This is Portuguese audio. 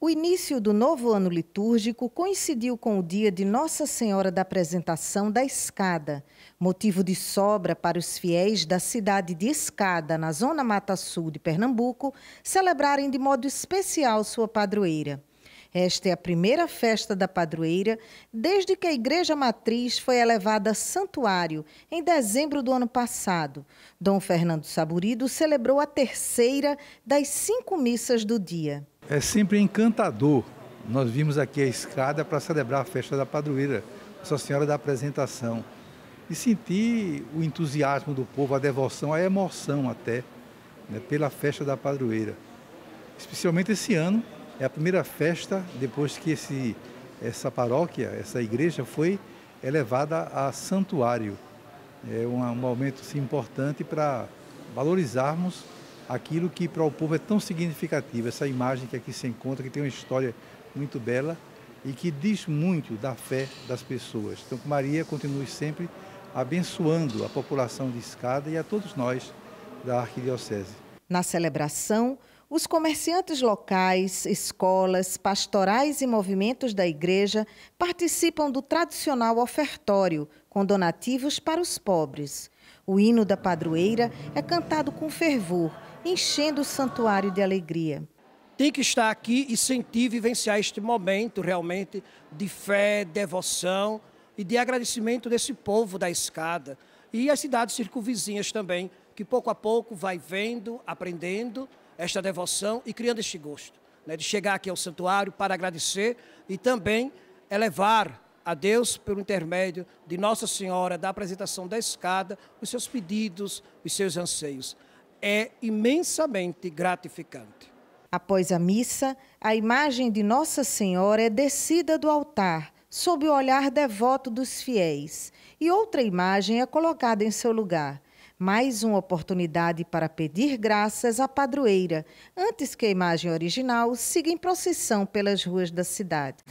O início do novo ano litúrgico coincidiu com o dia de Nossa Senhora da Apresentação da Escada, motivo de sobra para os fiéis da cidade de Escada, na zona Mata Sul de Pernambuco, celebrarem de modo especial sua padroeira. Esta é a primeira festa da padroeira desde que a igreja matriz foi elevada a santuário em dezembro do ano passado. Dom Fernando Saburido celebrou a terceira das cinco missas do dia é sempre encantador. Nós vimos aqui a escada para celebrar a festa da padroeira, Nossa Senhora da Apresentação. E sentir o entusiasmo do povo, a devoção, a emoção até, né, pela festa da padroeira. Especialmente esse ano, é a primeira festa depois que esse, essa paróquia, essa igreja foi elevada a santuário. É um, um momento assim, importante para valorizarmos aquilo que para o povo é tão significativo, essa imagem que aqui se encontra, que tem uma história muito bela e que diz muito da fé das pessoas. Então, que Maria continue sempre abençoando a população de Escada e a todos nós da Arquidiocese. Na celebração, os comerciantes locais, escolas, pastorais e movimentos da igreja participam do tradicional ofertório, com donativos para os pobres. O hino da padroeira é cantado com fervor, enchendo o santuário de alegria. Tem que estar aqui e sentir vivenciar este momento realmente de fé, devoção e de agradecimento desse povo da escada. E as cidades circunvizinhas também, que pouco a pouco vai vendo, aprendendo esta devoção e criando este gosto né, de chegar aqui ao santuário para agradecer e também elevar a Deus pelo intermédio de Nossa Senhora da apresentação da escada os seus pedidos, os seus anseios. É imensamente gratificante. Após a missa, a imagem de Nossa Senhora é descida do altar, sob o olhar devoto dos fiéis, e outra imagem é colocada em seu lugar mais uma oportunidade para pedir graças à padroeira, antes que a imagem original siga em procissão pelas ruas da cidade.